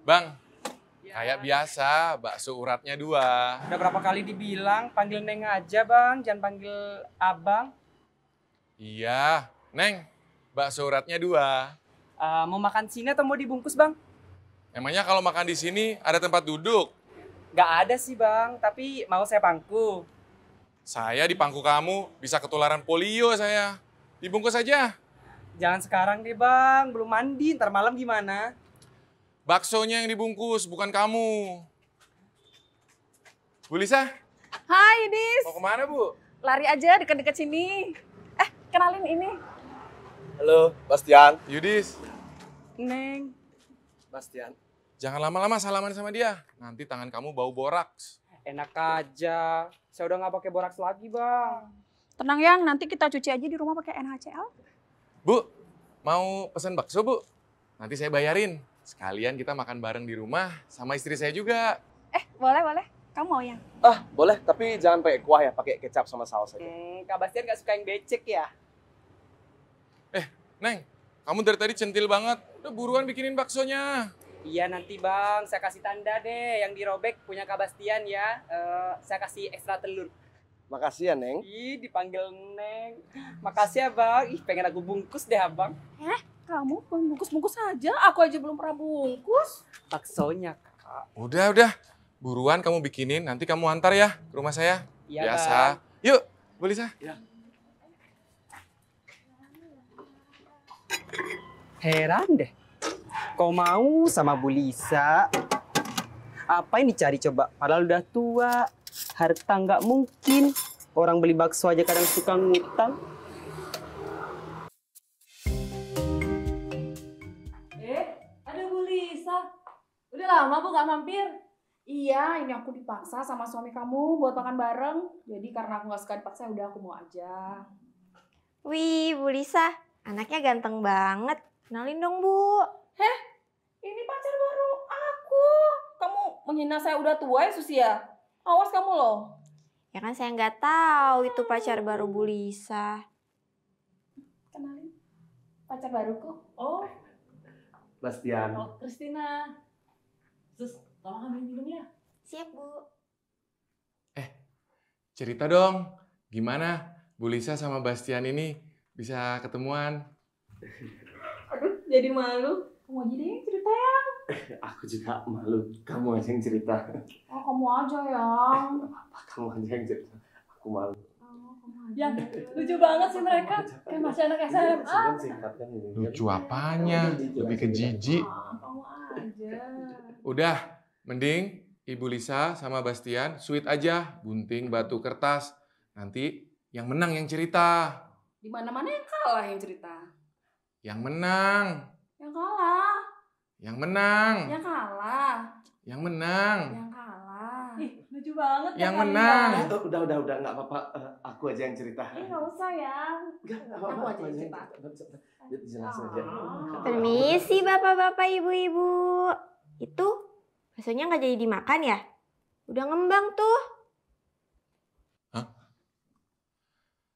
Bang, ya. kayak biasa, bakso uratnya dua. Udah berapa kali dibilang, panggil Neng aja bang, jangan panggil abang. Iya, Neng, bakso uratnya dua. Uh, mau makan sini atau mau dibungkus bang? Emangnya kalau makan di sini ada tempat duduk? Gak ada sih bang, tapi mau saya pangku. Saya di pangku kamu bisa ketularan polio saya. Dibungkus aja. Jangan sekarang deh bang, belum mandi, ntar malam gimana? Baksonya yang dibungkus, bukan kamu. Bu Lisa? Hai, Dis. Mau kemana, Bu? Lari aja dekat-dekat sini. Eh, kenalin ini. Halo, Bastian. Yudis. Neng. Bastian. Jangan lama-lama salaman sama dia. Nanti tangan kamu bau boraks. Enak aja. Saya udah nggak pakai boraks lagi, Bang. Tenang, Yang. Nanti kita cuci aja di rumah pakai NHCl. Bu, mau pesen bakso, Bu? Nanti saya bayarin. Sekalian kita makan bareng di rumah sama istri saya juga. Eh, boleh, boleh. Kamu mau yang? Ah, boleh. Tapi jangan pakai kuah ya, pakai kecap sama saus aja. Hmm, Kak Bastian gak suka yang becek ya? Eh, Neng, kamu dari tadi centil banget. Udah buruan bikinin baksonya. Iya nanti bang, saya kasih tanda deh yang dirobek punya Kak Bastian ya. Uh, saya kasih ekstra telur. Makasih ya Neng. Ih dipanggil Neng. Makasih ya bang. Ih pengen aku bungkus deh abang. Hah? kamu bungkus-bungkus saja. Aku aja belum pernah bungkus. Baksonya, Kak. Udah, udah. Buruan kamu bikinin, nanti kamu antar ya ke rumah saya. Iya, Biasa. Kan? Yuk, Bu Lisa. Ya. Heran deh. Kau mau sama Bu Lisa? Apa yang dicari coba? Padahal udah tua. Harta nggak mungkin. Orang beli bakso aja kadang suka ngutang. lama Bu gak mampir. Iya, ini aku dipaksa sama suami kamu buat makan bareng. Jadi karena aku gak suka dipaksa, udah aku mau aja. Wih, Bu Lisa, anaknya ganteng banget. Kenalin dong, Bu. Heh, ini pacar baru aku. Kamu menghina saya udah tua ya, Susia. Ya? Awas kamu loh. Ya kan saya nggak tahu itu pacar baru Bu Lisa. Kenalin, pacar baruku. Oh, Bastian. Oh, Terus tolong ambil minumnya. Siap, Bu. Eh, cerita dong. Gimana Bu Lisa sama Bastian ini bisa ketemuan? Aduh, jadi malu. Kamu aja deh yang cerita ya. Aku juga malu. Kamu aja yang cerita. Oh, kamu aja ya. Apa kamu aja yang cerita? Aku malu. Oh, ya, lucu banget sih mereka. Kayak masih anak SMA. Iya, kan lucu apanya? Lebih ke jijik. Ah, kamu aja udah mending Ibu Lisa sama Bastian sweet aja, gunting batu kertas. Nanti yang menang yang cerita. Di mana-mana yang kalah yang cerita. Yang menang. Yang kalah. Yang menang. Yang kalah. Yang menang. Yang kalah. Ih, lucu banget Yang menang. Ya, udah, udah, udah, nggak apa-apa. aku aja yang cerita. Eh, nggak usah ya. Gak, apa-apa. Aku aja yang cerita. Permisi, bapak-bapak, ibu-ibu. Itu rasanya nggak jadi dimakan ya? Udah ngembang tuh. Hah?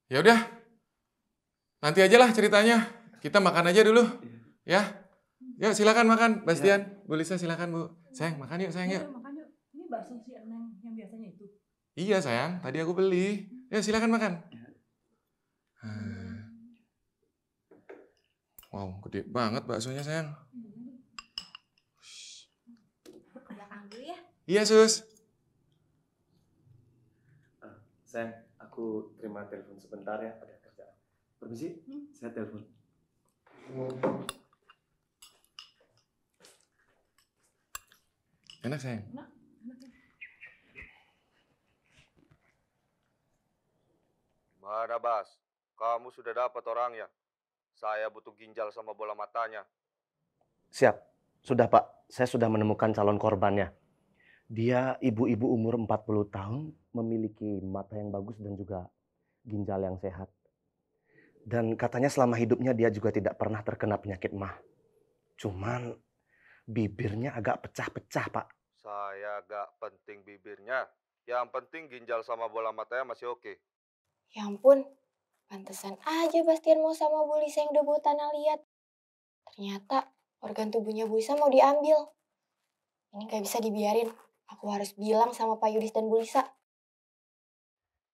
Ya udah. Nanti aja lah ceritanya. Kita makan aja dulu. Ya. ya silakan makan, Bastian. Ya. Bu Lisa silakan, Bu. Sayang, makan yuk, sayang iya, yuk. makan yuk. Ini bakso si Eneng yang biasanya itu. Iya, sayang. Tadi aku beli. Ya, silakan makan. Ya. Wow, gede banget baksonya, sayang. Iya sus. Ah, Sam, aku terima telepon sebentar ya ada kerjaan. Permisi, hmm. saya telepon. Enak sayang. Enak. Barabas, ya. kamu sudah dapat orangnya. Saya butuh ginjal sama bola matanya. Siap. Sudah, Pak. Saya sudah menemukan calon korbannya. Dia ibu-ibu umur 40 tahun memiliki mata yang bagus dan juga ginjal yang sehat. Dan katanya selama hidupnya dia juga tidak pernah terkena penyakit mah. Cuman bibirnya agak pecah-pecah, Pak. Saya agak penting bibirnya. Yang penting ginjal sama bola matanya masih oke. Okay. Ya ampun, pantesan aja Bastian mau sama Bu Lisa yang udah buat tanah liat. Ternyata organ tubuhnya Bu Lisa mau diambil. Ini gak bisa dibiarin. Aku harus bilang sama Pak Yudis dan Bu Lisa.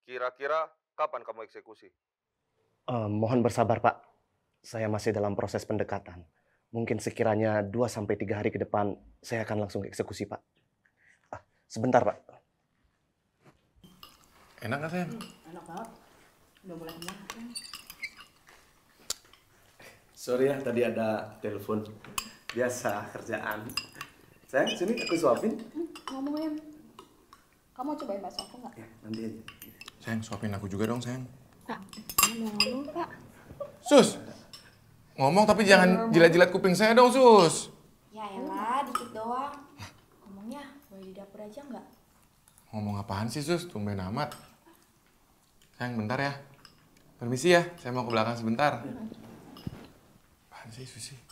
Kira-kira kapan kamu eksekusi? Uh, mohon bersabar, Pak. Saya masih dalam proses pendekatan. Mungkin sekiranya 2-3 hari ke depan, saya akan langsung eksekusi, Pak. Ah, sebentar, Pak. Enak nggak, sayang? Hmm, enak banget. Udah mulai kan? Sorry ya, tadi ada telepon. Biasa kerjaan. Sayang, sini aku suapin. Hmm, ngomongin. Kamu cobain bakso aku nggak? Ya, nanti aja. Sayang, suapin aku juga dong, sayang. Pak, ngomong, Sus! Ngomong tapi jangan iya, jilat-jilat kuping saya dong, Sus. Ya elah, dikit doang. Ngomongnya boleh di dapur aja nggak? Ngomong apaan sih, Sus? Tumben amat. Sayang, bentar ya. Permisi ya, saya mau ke belakang sebentar. Iya. Apaan sih, Susi?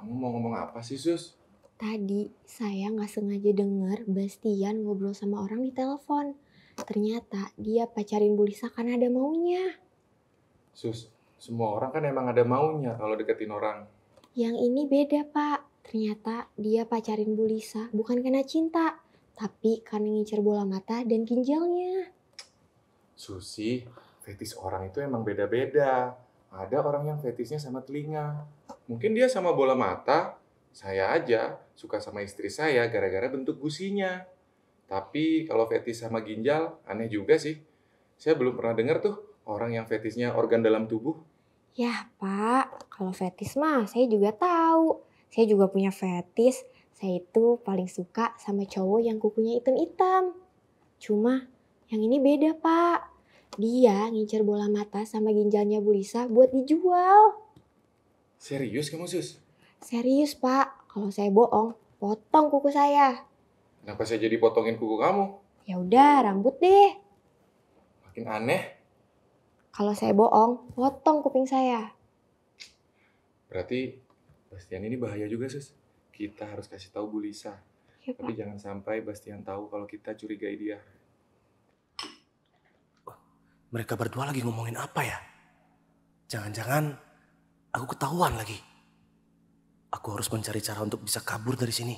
Kamu mau ngomong apa sih, Sus? Tadi saya nggak sengaja denger Bastian ngobrol sama orang di telepon. Ternyata dia pacarin Bu Lisa karena ada maunya. Sus, semua orang kan emang ada maunya kalau deketin orang. Yang ini beda, Pak. Ternyata dia pacarin Bu Lisa bukan karena cinta, tapi karena ngincer bola mata dan ginjalnya. Susi, fetis orang itu emang beda-beda. Ada orang yang fetisnya sama telinga, Mungkin dia sama bola mata, saya aja suka sama istri saya gara-gara bentuk gusinya. Tapi kalau fetis sama ginjal, aneh juga sih. Saya belum pernah dengar tuh orang yang fetisnya organ dalam tubuh. Ya Pak. Kalau fetis mah saya juga tahu. Saya juga punya fetis. Saya itu paling suka sama cowok yang kukunya hitam-hitam. Cuma yang ini beda, Pak. Dia ngincer bola mata sama ginjalnya Bu Lisa buat dijual. Serius kamu, Sus? Serius, Pak. Kalau saya bohong, potong kuku saya. Kenapa saya jadi potongin kuku kamu? Ya udah, rambut deh. Makin aneh. Kalau saya bohong, potong kuping saya. Berarti Bastian ini bahaya juga, Sus. Kita harus kasih tahu Bu Lisa. Ya, Tapi jangan sampai Bastian tahu kalau kita curigai dia. Mereka berdua lagi ngomongin apa ya? Jangan-jangan Aku ketahuan lagi. Aku harus mencari cara untuk bisa kabur dari sini.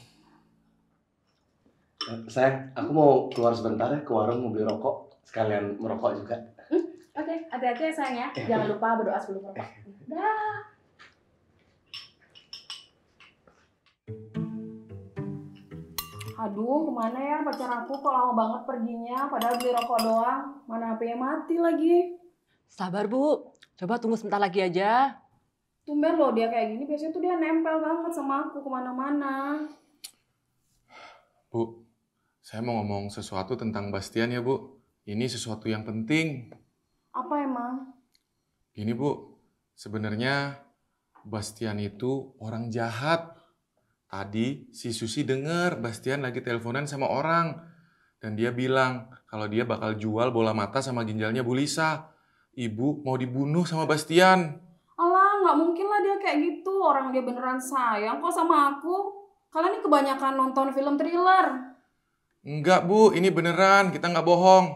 Eh, Saya, aku mau keluar sebentar ya ke warung mau beli rokok. Sekalian merokok juga. Hmm, oke, okay. hati-hati ya sayang ya. Eh, Jangan lupa berdoa sebelum merokok. Eh, Dah. Aduh, kemana ya pacar aku kok lama banget perginya, padahal beli rokok doang. Mana HP-nya mati lagi. Sabar, Bu. Coba tunggu sebentar lagi aja tumben loh dia kayak gini biasanya tuh dia nempel banget sama aku kemana-mana bu saya mau ngomong sesuatu tentang Bastian ya bu ini sesuatu yang penting apa emang gini bu sebenarnya Bastian itu orang jahat tadi si Susi dengar Bastian lagi teleponan sama orang dan dia bilang kalau dia bakal jual bola mata sama ginjalnya Bu Lisa. Ibu mau dibunuh sama Bastian orang dia beneran sayang kok sama aku. Kalian ini kebanyakan nonton film thriller. Enggak bu, ini beneran, kita nggak bohong.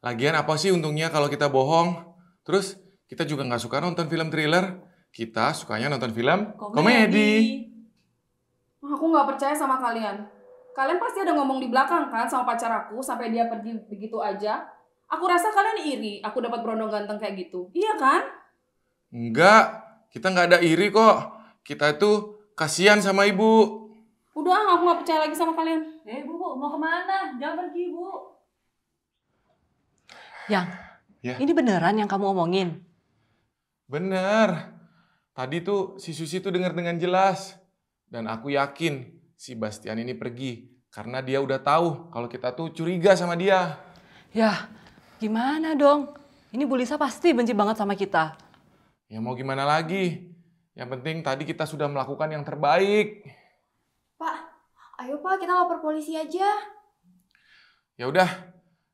Lagian apa sih untungnya kalau kita bohong? Terus kita juga nggak suka nonton film thriller, kita sukanya nonton film komedi. komedi. Aku nggak percaya sama kalian. Kalian pasti ada ngomong di belakang kan sama pacar aku sampai dia pergi begitu aja. Aku rasa kalian iri aku dapat berondong ganteng kayak gitu. Iya kan? Enggak, kita nggak ada iri kok. Kita itu kasihan sama ibu. Udah aku nggak percaya lagi sama kalian. Eh bu, bu, mau kemana? Jangan pergi bu. Yang, ya. ini beneran yang kamu omongin? Bener. Tadi tuh si Susi tuh dengar dengan jelas. Dan aku yakin si Bastian ini pergi. Karena dia udah tahu kalau kita tuh curiga sama dia. Ya, gimana dong? Ini Bu Lisa pasti benci banget sama kita. Ya mau gimana lagi? Yang penting tadi kita sudah melakukan yang terbaik. Pak, ayo Pak kita lapor polisi aja. Ya udah,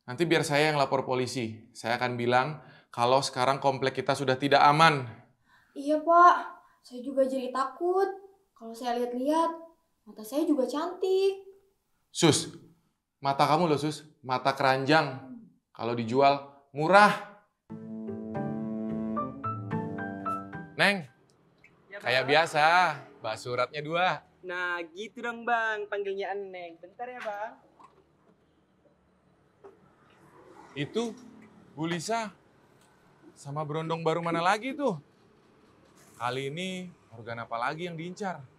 nanti biar saya yang lapor polisi. Saya akan bilang kalau sekarang komplek kita sudah tidak aman. Iya Pak, saya juga jadi takut. Kalau saya lihat-lihat, mata saya juga cantik. Sus, mata kamu loh Sus, mata keranjang. Kalau dijual murah. Neng, ya, kayak biasa, Mbak suratnya dua. Nah gitu dong Bang, panggilnya Neng. Bentar ya Bang. Itu, Bu Lisa, sama berondong baru mana lagi tuh? Kali ini organ apa lagi yang diincar?